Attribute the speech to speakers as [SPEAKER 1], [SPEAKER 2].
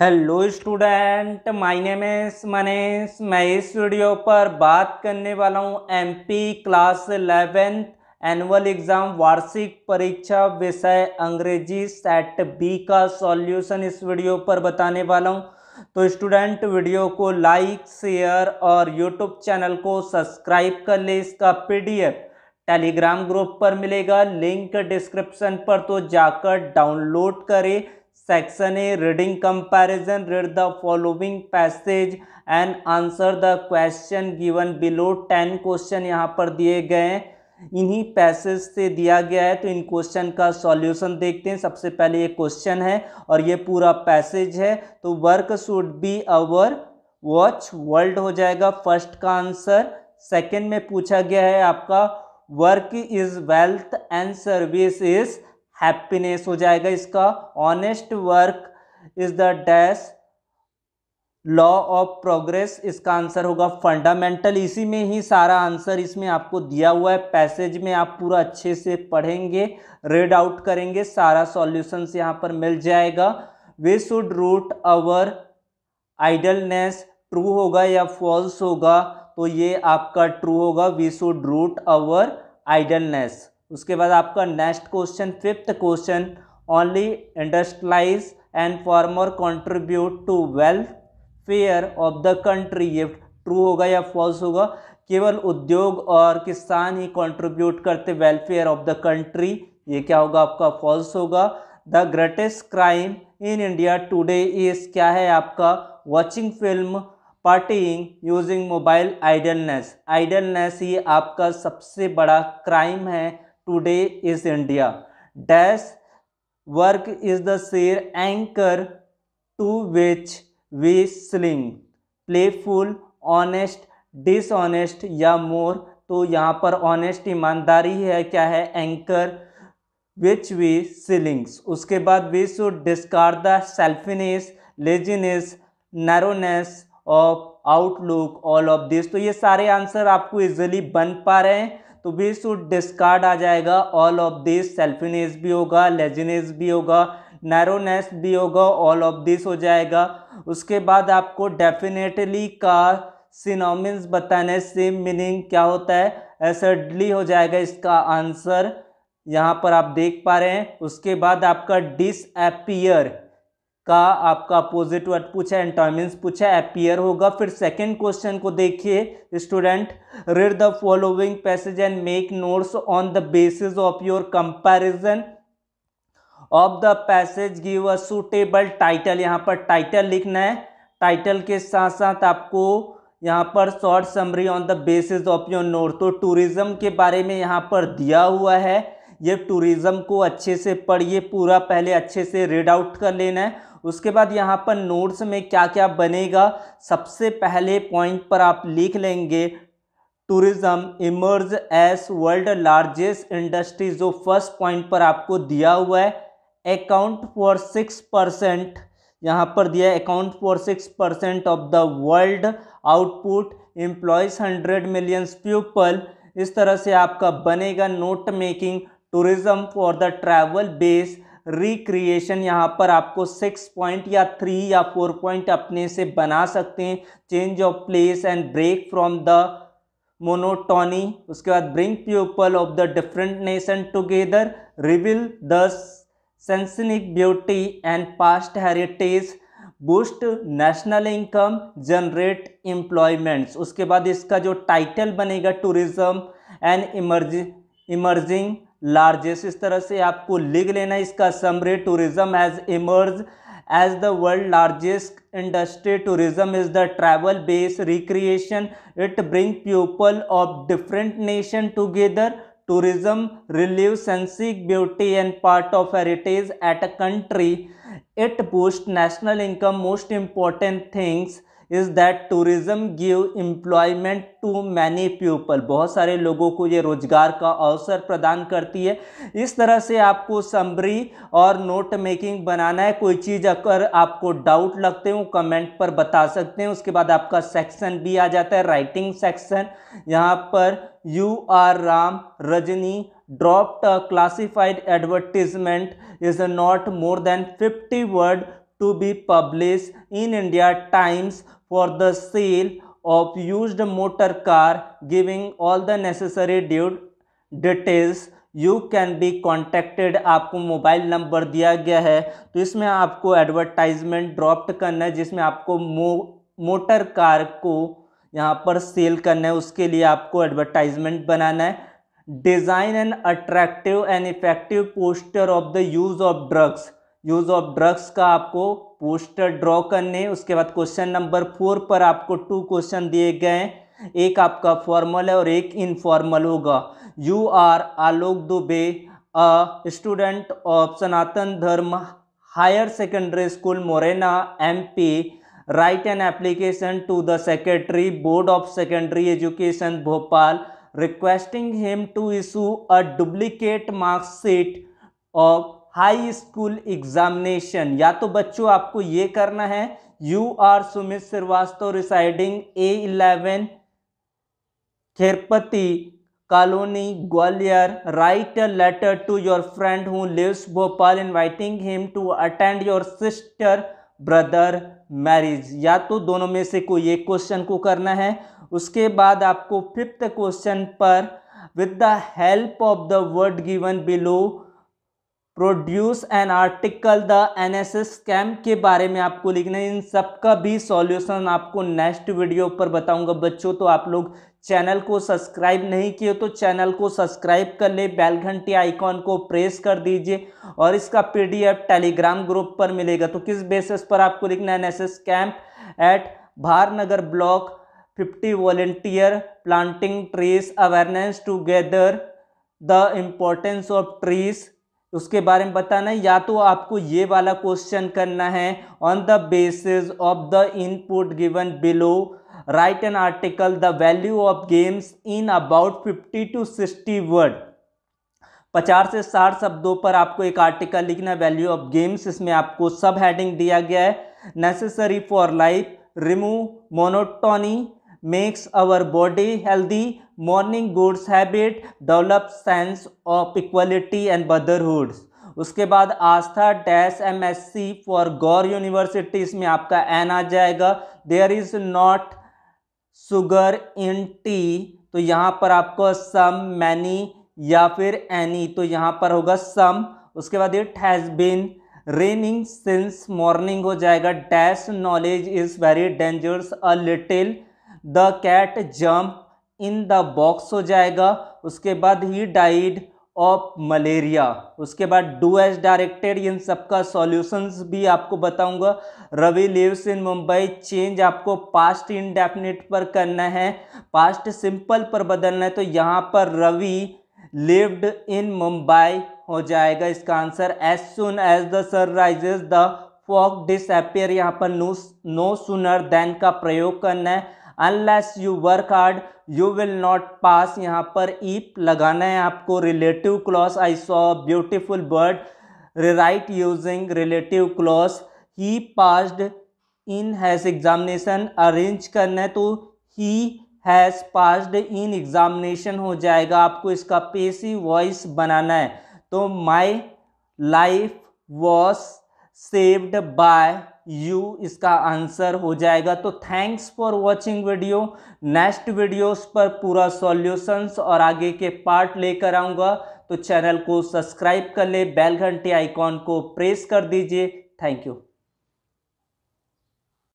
[SPEAKER 1] hello student my name इस मनीष मैं इस वीडियो पर बात करने वाला हूँ MP class eleventh annual exam वार्षिक परीक्षा विषय अंग्रेजी सेट बी का सॉल्यूशन इस वीडियो पर बताने वाला हूँ तो स्टूडेंट वीडियो को लाइक शेयर और यूट्यूब चैनल को सब्सक्राइब कर ले इसका पीडीएफ टेलीग्राम ग्रुप पर मिलेगा लिंक डिस्क्रिप्शन पर तो जाकर डाउनलोड करें section A reading comparison read the following passage and answer the question given below ten question यहाँ पर दिए गए हैं इन्हीं पैसेज से दिया गया है तो इन क्वेश्चन का सॉल्यूशन देखते हैं सबसे पहले ये क्वेश्चन है और ये पूरा पैसेज है तो work should be our watchword हो जाएगा फर्स्ट का आंसर सेकेंड में पूछा गया है आपका work is wealth and service is happiness हो जाएगा इसका honest work is the dash law of progress इसका आंसर होगा फंडामेंटल इसी में ही सारा आंसर इसमें आपको दिया हुआ है पैसेज में आप पूरा अच्छे से पढ़ेंगे रेड आउट करेंगे सारा सॉल्यूशंस यहाँ पर मिल जाएगा we should root our idleness true होगा या फॉल्स होगा तो ये आपका ट्रू होगा we should root our idleness उसके बाद आपका next question fifth question only industrialize and farmer contribute to welfare of the country ये ट्रू होगा या फॉल्स होगा केवल उद्योग और किसान ही कंट्रीब्यूट करते वेलफेयर ऑफ द कंट्री ये क्या होगा आपका फॉल्स होगा the greatest crime in India today is क्या है आपका watching film partying using mobile idleness idleness ये आपका सबसे बड़ा क्राइम है today is India dash work is the sheet anchor to which we cling playful honest dishonest या more तो यहाँ पर ऑनेस्ट ईमानदारी है क्या है एंकर विच वी सिलिंग्स उसके बाद we should discard the selfishness laziness narrowness of outlook all of this तो ये सारे आंसर आपको इजिली बन पा रहे हैं तो वी शुड डिस्कार्ड आ जाएगा ऑल ऑफ दिस सेल्फिनेस भी होगा लेजिनेस भी होगा नैरोनेस भी होगा ऑल ऑफ दिस हो जाएगा उसके बाद आपको डेफिनेटली का सिनोमिन्स बताने सेम मीनिंग क्या होता है एसडली हो जाएगा इसका आंसर यहाँ पर आप देख पा रहे हैं उसके बाद आपका डिसअपियर का आपका अपोजिट वर्ड पूछा एंटोनिम्स पूछा एपियर होगा फिर सेकंड क्वेश्चन को देखिए student read the following passage and make notes on the basis of your comparison of the passage give a suitable title यहाँ पर टाइटल लिखना है टाइटल के साथ साथ आपको यहाँ पर short summary on the basis of your note तो टूरिज़्म के बारे में यहाँ पर दिया हुआ है ये टूरिज़्म को अच्छे से पढ़िए पूरा पहले अच्छे से रीड आउट कर लेना है उसके बाद यहाँ पर नोट्स में क्या क्या बनेगा सबसे पहले पॉइंट पर आप लिख लेंगे tourism emerge as world largest industry जो फर्स्ट पॉइंट पर आपको दिया हुआ है अकाउंट फॉर सिक्स परसेंट यहाँ पर दिया है account for six percent of the world output employs hundred millions people इस तरह से आपका बनेगा note making tourism for the travel base recreation यहाँ पर आपको सिक्स पॉइंट या थ्री या फोर पॉइंट अपने से बना सकते हैं change of place and break from the monotony उसके बाद bring people of the different nation together reveal the scenic beauty and past heritage boost national income generate employments उसके बाद इसका जो टाइटल बनेगा टूरिज्म एंड इमर्जिंग लार्जेस्ट इस तरह से आपको लिख लेना इसका summary tourism has emerge as the world largest industry tourism is the travel base recreation it bring people of different nation together tourism relieve scenic beauty and part of heritage at a country it boost national income most important things is that tourism give employment to many people बहुत सारे लोगों को ये रोज़गार का अवसर प्रदान करती है इस तरह से आपको समरी और नोट मेकिंग बनाना है कोई चीज़ अगर आपको डाउट लगते हो कमेंट पर बता सकते हैं उसके बाद आपका सेक्शन भी आ जाता है राइटिंग सेक्शन यहाँ पर you are Ram Rajni dropped classified advertisement is not more than fifty 50 to be published in India Times for the sale of used motor car giving all the necessary due details you can be contacted आपको mobile number दिया गया है तो इसमें आपको advertisement ड्रॉप्ट करना है जिसमें आपको मो मोटर कार को यहाँ पर सेल करना है उसके लिए आपको एडवर्टाइजमेंट बनाना है design and attractive and effective poster of the use of drugs use of drugs का आपको पोस्टर ड्रॉ करने उसके बाद क्वेश्चन नंबर फोर पर आपको टू क्वेश्चन दिए गए हैं एक आपका फॉर्मल है और एक इनफॉर्मल होगा you are Alok Dubey a student of Sanatan Dharma higher secondary school Morena MP write an application to the secretary board of secondary education Bhopal requesting him to issue a duplicate marksheet of high school examination या तो बच्चों आपको ये करना है you are Sumit Srivastava residing A eleven Kherpati colony Gwalior write a letter to your friend who lives Bhopal inviting him to attend your sister brother marriage या तो दोनों में से कोई एक क्वेश्चन को करना है उसके बाद आपको फिफ्थ क्वेश्चन पर with the help of the word given below produce an article the N S S स्कैम के बारे में आपको लिखना है इन सब का भी सॉल्यूशन आपको नेक्स्ट वीडियो पर बताऊंगा बच्चों तो आप लोग चैनल को सब्सक्राइब नहीं किए तो चैनल को सब्सक्राइब कर ले बेल घंटी आइकॉन को प्रेस कर दीजिए और इसका पीडीएफ टेलीग्राम ग्रुप पर मिलेगा तो किस बेसिस पर आपको लिखना है N S camp at Bharnagar block fifty volunteer planting trees awareness together the importance of trees तो उसके बारे में बताना है या तो आपको ये वाला क्वेश्चन करना है on the basis of the input given below write an article the value of games in about fifty to sixty word पचास से साठ शब्दों पर आपको एक आर्टिकल लिखना वैल्यू ऑफ गेम्स इसमें आपको सब हेडिंग दिया गया है necessary for life remove monotony makes our body healthy morning goods habit develop sense of equality and brotherhood उसके बाद Astha dash M S C for Gaur university इसमें आपका एन आ जाएगा there is not sugar in tea तो यहाँ पर आपको सम मैनी या फिर एनी तो यहाँ पर होगा सम उसके बाद it has been raining since morning हो जाएगा dash knowledge is very dangerous a little the cat jump in the box हो जाएगा उसके बाद ही डाइड ऑफ मलेरिया उसके बाद डू एज डायरेक्टेड इन सबका सॉल्यूशंस भी आपको बताऊंगा Ravi lives in Mumbai change आपको पास्ट इनडेफिनिट पर करना है पास्ट सिंपल पर बदलना है तो यहाँ पर रवि लिव्ड इन मुंबई हो जाएगा इसका answer as soon as the sun rises the fog disappear यहाँ पर नो नो सुनर देन का प्रयोग करना है unless you work hard you will not pass यहाँ पर ईप लगाना है आपको relative clause I saw beautiful bird write using relative clause he passed in has examination arrange करना है तो he has passed in examination हो जाएगा आपको इसका पेसी वॉइस बनाना है तो my life was saved by you इसका आंसर हो जाएगा तो thanks for watching video next videos पर पूरा सॉल्यूशंस और आगे के पार्ट लेकर आऊँगा तो चैनल को सब्सक्राइब कर ले बेल घंटे आइकॉन को प्रेस कर दीजिए थैंक यू